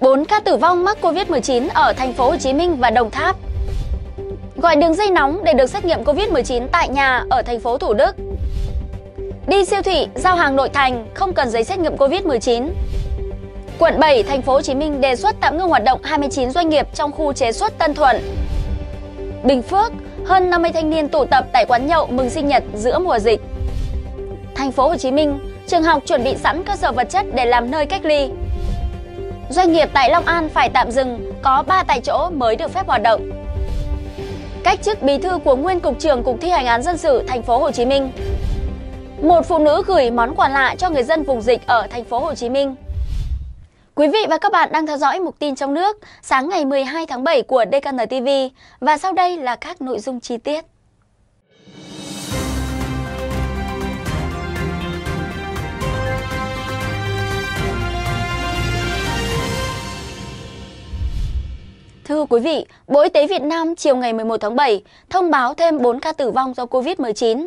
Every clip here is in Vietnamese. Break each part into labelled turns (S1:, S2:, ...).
S1: 4 ca tử vong mắc Covid-19 ở thành phố Hồ Chí Minh và Đồng Tháp. Gọi đường dây nóng để được xét nghiệm Covid-19 tại nhà ở thành phố Thủ Đức. Đi siêu thị, giao hàng nội thành không cần giấy xét nghiệm Covid-19. Quận 7, thành phố Hồ Chí Minh đề xuất tạm ngưng hoạt động 29 doanh nghiệp trong khu chế xuất Tân Thuận. Bình Phước, hơn 50 thanh niên tụ tập tại quán nhậu mừng sinh nhật giữa mùa dịch. Thành phố Hồ Chí Minh, trường học chuẩn bị sẵn cơ sở vật chất để làm nơi cách ly, Doanh nghiệp tại Long An phải tạm dừng, có 3 tại chỗ mới được phép hoạt động. Cách chức bí thư của nguyên cục trưởng Cục thi hành án dân sự thành phố Hồ Chí Minh. Một phụ nữ gửi món quà lạ cho người dân vùng dịch ở thành phố Hồ Chí Minh. Quý vị và các bạn đang theo dõi mục tin trong nước sáng ngày 12 tháng 7 của DKN TV và sau đây là các nội dung chi tiết. Thưa quý vị, Bộ Y tế Việt Nam chiều ngày 11 tháng 7 thông báo thêm 4 ca tử vong do COVID-19.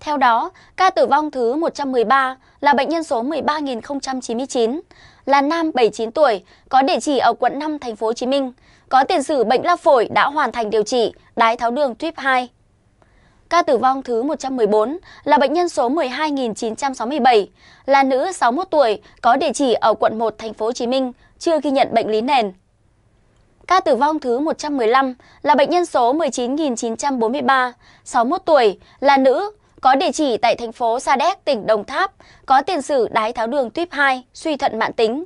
S1: Theo đó, ca tử vong thứ 113 là bệnh nhân số 13.099, là nam 79 tuổi, có địa chỉ ở quận 5 thành phố Hồ Chí Minh, có tiền sử bệnh lao phổi đã hoàn thành điều trị, đái tháo đường tuyếp 2. Ca tử vong thứ 114 là bệnh nhân số 12.967, là nữ 61 tuổi, có địa chỉ ở quận 1 thành phố Hồ Chí Minh, chưa ghi nhận bệnh lý nền. Ca tử vong thứ 115 là bệnh nhân số 19.943, 61 tuổi, là nữ, có địa chỉ tại thành phố Sa Đéc, tỉnh Đồng Tháp, có tiền sử đái tháo đường tuyếp 2, suy thận mãn tính.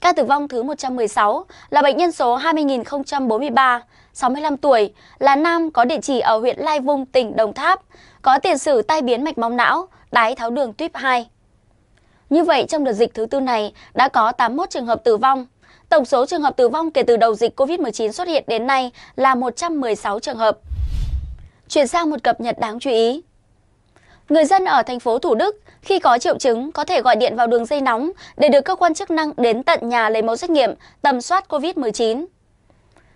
S1: Ca tử vong thứ 116 là bệnh nhân số 20.043, 65 tuổi, là nam có địa chỉ ở huyện Lai Vung, tỉnh Đồng Tháp, có tiền sử tai biến mạch máu não, đái tháo đường tuyếp 2. Như vậy, trong đợt dịch thứ tư này đã có 81 trường hợp tử vong, Tổng số trường hợp tử vong kể từ đầu dịch COVID-19 xuất hiện đến nay là 116 trường hợp. Chuyển sang một cập nhật đáng chú ý. Người dân ở thành phố Thủ Đức khi có triệu chứng có thể gọi điện vào đường dây nóng để được cơ quan chức năng đến tận nhà lấy mẫu xét nghiệm tầm soát COVID-19.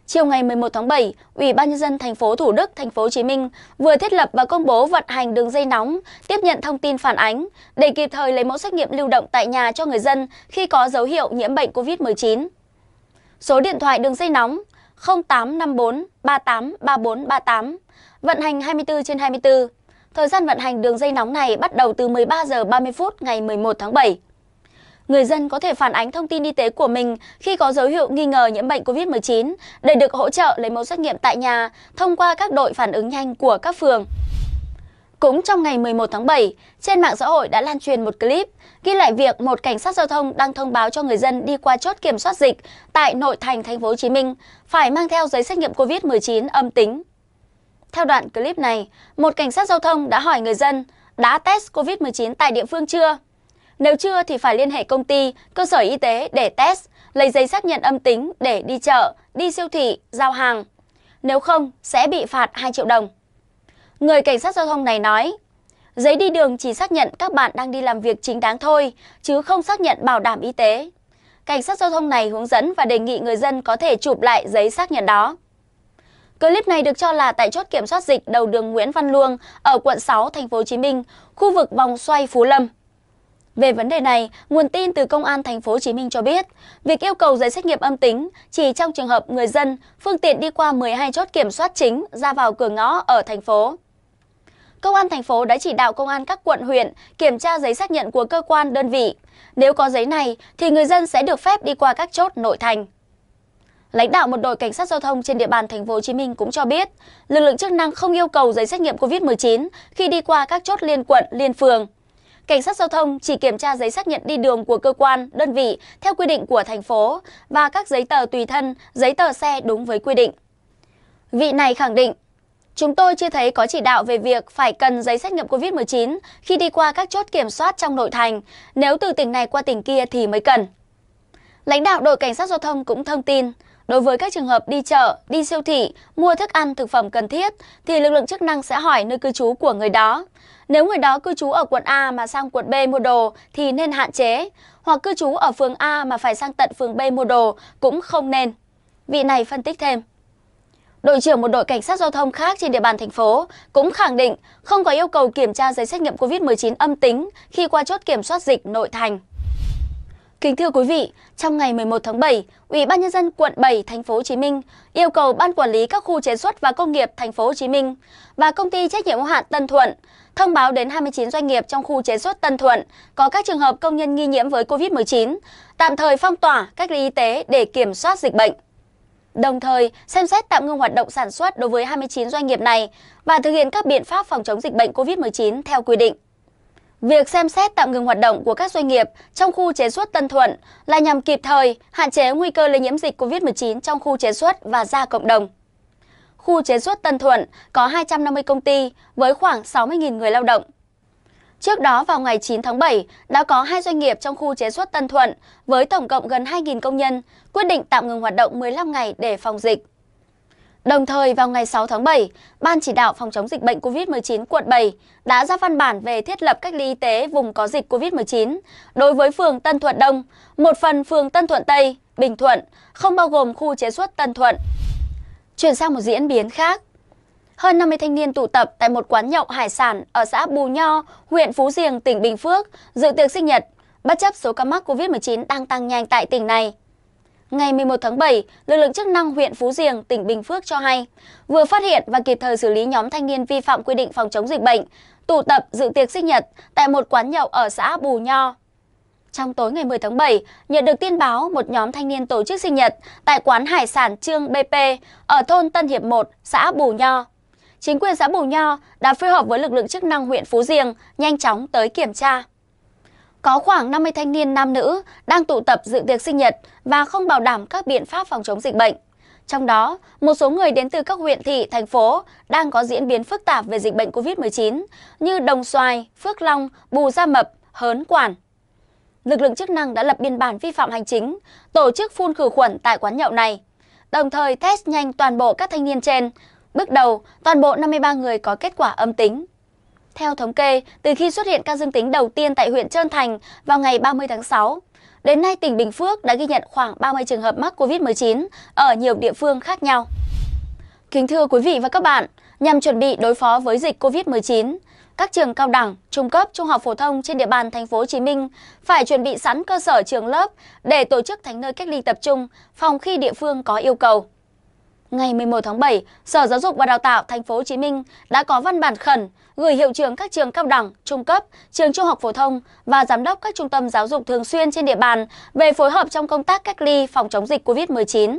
S1: Chiều ngày 11 tháng 7, Ủy ban nhân dân thành phố Thủ Đức, thành phố Hồ Chí Minh vừa thiết lập và công bố vận hành đường dây nóng tiếp nhận thông tin phản ánh để kịp thời lấy mẫu xét nghiệm lưu động tại nhà cho người dân khi có dấu hiệu nhiễm bệnh COVID-19. Số điện thoại đường dây nóng 0854 38 34 38, vận hành 24 trên 24. Thời gian vận hành đường dây nóng này bắt đầu từ 13 giờ 30 phút ngày 11 tháng 7. Người dân có thể phản ánh thông tin y tế của mình khi có dấu hiệu nghi ngờ nhiễm bệnh COVID-19 để được hỗ trợ lấy mẫu xét nghiệm tại nhà thông qua các đội phản ứng nhanh của các phường. Cũng trong ngày 11 tháng 7, trên mạng xã hội đã lan truyền một clip ghi lại việc một cảnh sát giao thông đang thông báo cho người dân đi qua chốt kiểm soát dịch tại nội thành thành phố Hồ Chí Minh phải mang theo giấy xét nghiệm COVID-19 âm tính. Theo đoạn clip này, một cảnh sát giao thông đã hỏi người dân đã test COVID-19 tại địa phương chưa? Nếu chưa thì phải liên hệ công ty, cơ sở y tế để test, lấy giấy xác nhận âm tính để đi chợ, đi siêu thị, giao hàng. Nếu không sẽ bị phạt 2 triệu đồng. Người cảnh sát giao thông này nói, giấy đi đường chỉ xác nhận các bạn đang đi làm việc chính đáng thôi, chứ không xác nhận bảo đảm y tế. Cảnh sát giao thông này hướng dẫn và đề nghị người dân có thể chụp lại giấy xác nhận đó. Clip này được cho là tại chốt kiểm soát dịch đầu đường Nguyễn Văn Luông ở quận 6 thành phố Hồ Chí Minh, khu vực vòng xoay Phú Lâm. Về vấn đề này, nguồn tin từ Công an thành phố Hồ Chí Minh cho biết, việc yêu cầu giấy xét nghiệm âm tính chỉ trong trường hợp người dân, phương tiện đi qua 12 chốt kiểm soát chính ra vào cửa ngõ ở thành phố. Công an thành phố đã chỉ đạo công an các quận huyện kiểm tra giấy xác nhận của cơ quan đơn vị. Nếu có giấy này thì người dân sẽ được phép đi qua các chốt nội thành. Lãnh đạo một đội cảnh sát giao thông trên địa bàn thành phố Hồ Chí Minh cũng cho biết, lực lượng chức năng không yêu cầu giấy xét nghiệm COVID-19 khi đi qua các chốt liên quận, liên phường. Cảnh sát giao thông chỉ kiểm tra giấy xác nhận đi đường của cơ quan, đơn vị theo quy định của thành phố và các giấy tờ tùy thân, giấy tờ xe đúng với quy định. Vị này khẳng định Chúng tôi chưa thấy có chỉ đạo về việc phải cần giấy xét nghiệm COVID-19 khi đi qua các chốt kiểm soát trong nội thành, nếu từ tỉnh này qua tỉnh kia thì mới cần. Lãnh đạo đội cảnh sát giao thông cũng thông tin, đối với các trường hợp đi chợ, đi siêu thị, mua thức ăn thực phẩm cần thiết thì lực lượng chức năng sẽ hỏi nơi cư trú của người đó. Nếu người đó cư trú ở quận A mà sang quận B mua đồ thì nên hạn chế, hoặc cư trú ở phường A mà phải sang tận phường B mua đồ cũng không nên. Vị này phân tích thêm đội trưởng một đội cảnh sát giao thông khác trên địa bàn thành phố cũng khẳng định không có yêu cầu kiểm tra giấy xét nghiệm COVID-19 âm tính khi qua chốt kiểm soát dịch nội thành. Kính thưa quý vị, trong ngày 11 tháng 7, Ủy ban nhân dân quận 7 thành phố Hồ Chí Minh yêu cầu ban quản lý các khu chế xuất và công nghiệp thành phố Hồ Chí Minh và công ty trách nhiệm hữu hạn Tân Thuận thông báo đến 29 doanh nghiệp trong khu chế xuất Tân Thuận có các trường hợp công nhân nghi nhiễm với COVID-19, tạm thời phong tỏa cách ly y tế để kiểm soát dịch bệnh đồng thời xem xét tạm ngưng hoạt động sản xuất đối với 29 doanh nghiệp này và thực hiện các biện pháp phòng chống dịch bệnh COVID-19 theo quy định. Việc xem xét tạm ngừng hoạt động của các doanh nghiệp trong khu chế xuất Tân Thuận là nhằm kịp thời hạn chế nguy cơ lây nhiễm dịch COVID-19 trong khu chế xuất và ra cộng đồng. Khu chế xuất Tân Thuận có 250 công ty với khoảng 60.000 người lao động. Trước đó vào ngày 9 tháng 7, đã có hai doanh nghiệp trong khu chế xuất Tân Thuận với tổng cộng gần 2.000 công nhân quyết định tạm ngừng hoạt động 15 ngày để phòng dịch. Đồng thời vào ngày 6 tháng 7, Ban chỉ đạo phòng chống dịch bệnh COVID-19 quận 7 đã ra văn bản về thiết lập cách ly y tế vùng có dịch COVID-19 đối với phường Tân Thuận Đông, một phần phường Tân Thuận Tây, Bình Thuận, không bao gồm khu chế xuất Tân Thuận. Chuyển sang một diễn biến khác, hơn 50 thanh niên tụ tập tại một quán nhậu hải sản ở xã Bù Nho, huyện Phú Diềng, tỉnh Bình Phước dự tiệc sinh nhật, bất chấp số ca mắc COVID-19 đang tăng nhanh tại tỉnh này. Ngày 11 tháng 7, lực lượng chức năng huyện Phú Diềng, tỉnh Bình Phước cho hay, vừa phát hiện và kịp thời xử lý nhóm thanh niên vi phạm quy định phòng chống dịch bệnh, tụ tập dự tiệc sinh nhật tại một quán nhậu ở xã Bù Nho. Trong tối ngày 10 tháng 7, nhận được tin báo một nhóm thanh niên tổ chức sinh nhật tại quán hải sản Trương BP ở thôn Tân Hiệp 1, xã Bù Nho, chính quyền xã Bù Nho đã phối hợp với lực lượng chức năng huyện Phú Diềng nhanh chóng tới kiểm tra. Có khoảng 50 thanh niên nam nữ đang tụ tập dự tiệc sinh nhật và không bảo đảm các biện pháp phòng chống dịch bệnh. Trong đó, một số người đến từ các huyện thị, thành phố đang có diễn biến phức tạp về dịch bệnh COVID-19 như Đồng Xoài, Phước Long, Bù Gia Mập, Hớn Quản. Lực lượng chức năng đã lập biên bản vi phạm hành chính, tổ chức phun khử khuẩn tại quán nhậu này, đồng thời test nhanh toàn bộ các thanh niên trên Bước đầu, toàn bộ 53 người có kết quả âm tính. Theo thống kê, từ khi xuất hiện ca dương tính đầu tiên tại huyện Trơn Thành vào ngày 30 tháng 6, đến nay tỉnh Bình Phước đã ghi nhận khoảng 30 trường hợp mắc COVID-19 ở nhiều địa phương khác nhau. Kính thưa quý vị và các bạn, nhằm chuẩn bị đối phó với dịch COVID-19, các trường cao đẳng, trung cấp, trung học phổ thông trên địa bàn thành phố Hồ Chí Minh phải chuẩn bị sẵn cơ sở trường lớp để tổ chức thành nơi cách ly tập trung phòng khi địa phương có yêu cầu ngày 11 tháng 7, Sở Giáo dục và Đào tạo Thành phố Hồ Chí Minh đã có văn bản khẩn gửi hiệu trưởng các trường cao đẳng, trung cấp, trường trung học phổ thông và giám đốc các trung tâm giáo dục thường xuyên trên địa bàn về phối hợp trong công tác cách ly phòng chống dịch COVID-19.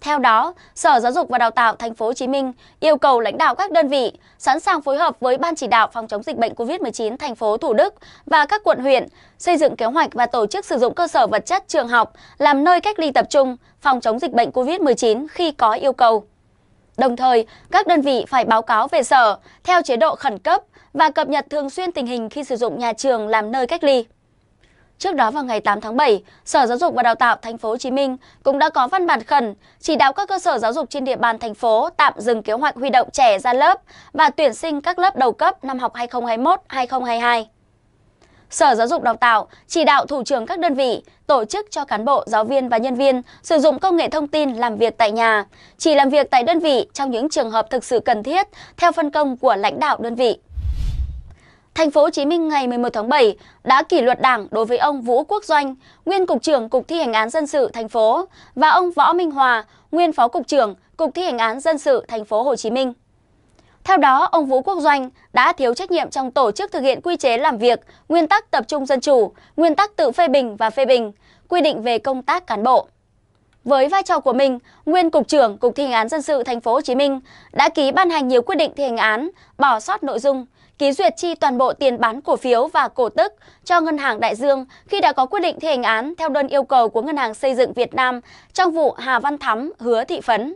S1: Theo đó, Sở Giáo dục và Đào tạo Thành phố Hồ Chí Minh yêu cầu lãnh đạo các đơn vị sẵn sàng phối hợp với Ban chỉ đạo phòng chống dịch bệnh COVID-19 thành phố Thủ Đức và các quận huyện xây dựng kế hoạch và tổ chức sử dụng cơ sở vật chất trường học làm nơi cách ly tập trung phòng chống dịch bệnh COVID-19 khi có yêu cầu. Đồng thời, các đơn vị phải báo cáo về sở theo chế độ khẩn cấp và cập nhật thường xuyên tình hình khi sử dụng nhà trường làm nơi cách ly. Trước đó vào ngày 8 tháng 7, Sở Giáo dục và Đào tạo Thành phố Hồ Chí Minh cũng đã có văn bản khẩn chỉ đạo các cơ sở giáo dục trên địa bàn thành phố tạm dừng kế hoạch huy động trẻ ra lớp và tuyển sinh các lớp đầu cấp năm học 2021-2022. Sở Giáo dục Đào tạo chỉ đạo thủ trưởng các đơn vị tổ chức cho cán bộ, giáo viên và nhân viên sử dụng công nghệ thông tin làm việc tại nhà, chỉ làm việc tại đơn vị trong những trường hợp thực sự cần thiết theo phân công của lãnh đạo đơn vị. Thành phố Hồ Chí Minh ngày 11 tháng 7 đã kỷ luật Đảng đối với ông Vũ Quốc Doanh, nguyên cục trưởng Cục thi hành án dân sự thành phố và ông Võ Minh Hòa, nguyên phó cục trưởng Cục thi hành án dân sự thành phố Hồ Chí Minh. Theo đó, ông Vũ Quốc Doanh đã thiếu trách nhiệm trong tổ chức thực hiện quy chế làm việc, nguyên tắc tập trung dân chủ, nguyên tắc tự phê bình và phê bình, quy định về công tác cán bộ. Với vai trò của mình, nguyên cục trưởng Cục thi hành án dân sự thành phố Hồ Chí Minh đã ký ban hành nhiều quyết định thi hành án, bỏ sót nội dung ký duyệt chi toàn bộ tiền bán cổ phiếu và cổ tức cho Ngân hàng Đại Dương khi đã có quyết định thi hành án theo đơn yêu cầu của Ngân hàng Xây dựng Việt Nam trong vụ Hà Văn Thắm hứa thị phấn.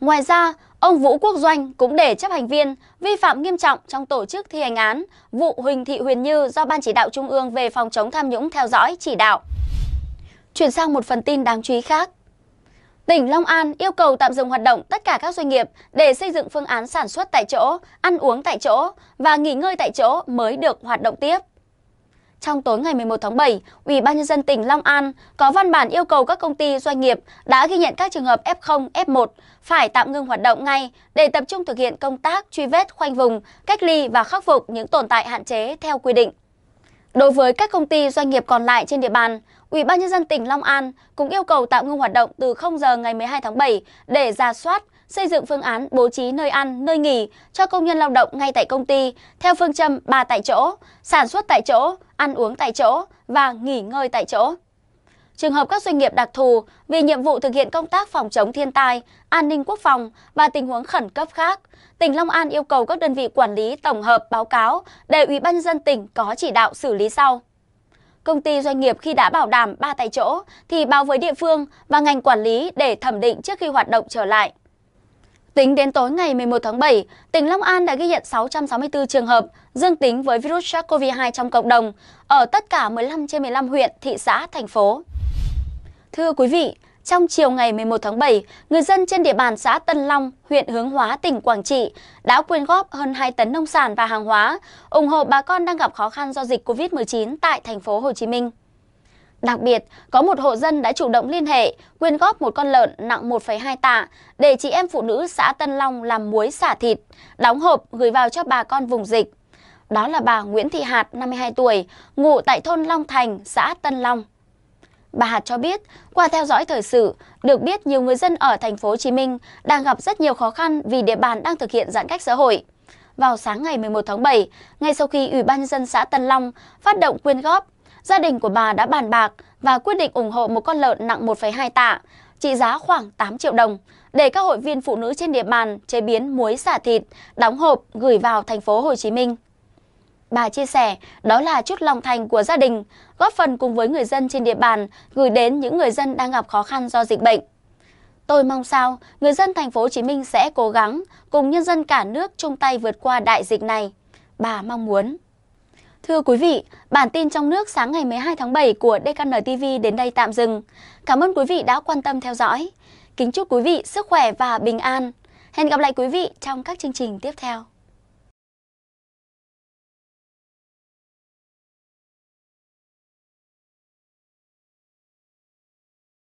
S1: Ngoài ra, ông Vũ Quốc Doanh cũng để chấp hành viên vi phạm nghiêm trọng trong tổ chức thi hành án vụ Huỳnh Thị Huyền Như do Ban Chỉ đạo Trung ương về phòng chống tham nhũng theo dõi chỉ đạo. Chuyển sang một phần tin đáng chú ý khác. Tỉnh Long An yêu cầu tạm dừng hoạt động tất cả các doanh nghiệp để xây dựng phương án sản xuất tại chỗ, ăn uống tại chỗ và nghỉ ngơi tại chỗ mới được hoạt động tiếp. Trong tối ngày 11 tháng 7, Ủy ban nhân dân tỉnh Long An có văn bản yêu cầu các công ty doanh nghiệp đã ghi nhận các trường hợp F0, F1 phải tạm ngưng hoạt động ngay để tập trung thực hiện công tác truy vết khoanh vùng, cách ly và khắc phục những tồn tại hạn chế theo quy định. Đối với các công ty doanh nghiệp còn lại trên địa bàn, Ủy ban nhân dân tỉnh Long An cũng yêu cầu tạm ngưng hoạt động từ 0 giờ ngày 12 tháng 7 để ra soát, xây dựng phương án bố trí nơi ăn, nơi nghỉ cho công nhân lao động ngay tại công ty theo phương châm ba tại chỗ, sản xuất tại chỗ, ăn uống tại chỗ và nghỉ ngơi tại chỗ trường hợp các doanh nghiệp đặc thù vì nhiệm vụ thực hiện công tác phòng chống thiên tai, an ninh quốc phòng và tình huống khẩn cấp khác, tỉnh Long An yêu cầu các đơn vị quản lý tổng hợp báo cáo để Ủy ban dân tỉnh có chỉ đạo xử lý sau. Công ty doanh nghiệp khi đã bảo đảm ba tại chỗ thì báo với địa phương và ngành quản lý để thẩm định trước khi hoạt động trở lại. Tính đến tối ngày 11 tháng 7, tỉnh Long An đã ghi nhận 664 trường hợp dương tính với virus SARS-CoV-2 trong cộng đồng ở tất cả 15 trên 15 huyện, thị xã, thành phố. Thưa quý vị, trong chiều ngày 11 tháng 7, người dân trên địa bàn xã Tân Long, huyện Hướng Hóa, tỉnh Quảng Trị đã quyên góp hơn 2 tấn nông sản và hàng hóa, ủng hộ bà con đang gặp khó khăn do dịch Covid-19 tại thành phố Hồ Chí Minh. Đặc biệt, có một hộ dân đã chủ động liên hệ, quyên góp một con lợn nặng 1,2 tạ để chị em phụ nữ xã Tân Long làm muối xả thịt, đóng hộp gửi vào cho bà con vùng dịch. Đó là bà Nguyễn Thị Hạt, 52 tuổi, ngụ tại thôn Long Thành, xã Tân Long. Bà Hạt cho biết, qua theo dõi thời sự, được biết nhiều người dân ở thành phố Hồ Chí Minh đang gặp rất nhiều khó khăn vì địa bàn đang thực hiện giãn cách xã hội. Vào sáng ngày 11 tháng 7, ngay sau khi Ủy ban nhân dân xã Tân Long phát động quyên góp, gia đình của bà đã bàn bạc và quyết định ủng hộ một con lợn nặng 1,2 tạ, trị giá khoảng 8 triệu đồng để các hội viên phụ nữ trên địa bàn chế biến muối xả thịt, đóng hộp gửi vào thành phố Hồ Chí Minh. Bà chia sẻ, đó là chút lòng thành của gia đình, góp phần cùng với người dân trên địa bàn gửi đến những người dân đang gặp khó khăn do dịch bệnh. Tôi mong sao người dân thành phố Hồ Chí Minh sẽ cố gắng cùng nhân dân cả nước chung tay vượt qua đại dịch này. Bà mong muốn. Thưa quý vị, bản tin trong nước sáng ngày 12 tháng 7 của DKN TV đến đây tạm dừng. Cảm ơn quý vị đã quan tâm theo dõi. Kính chúc quý vị sức khỏe và bình an. Hẹn gặp lại quý vị trong các chương trình tiếp theo.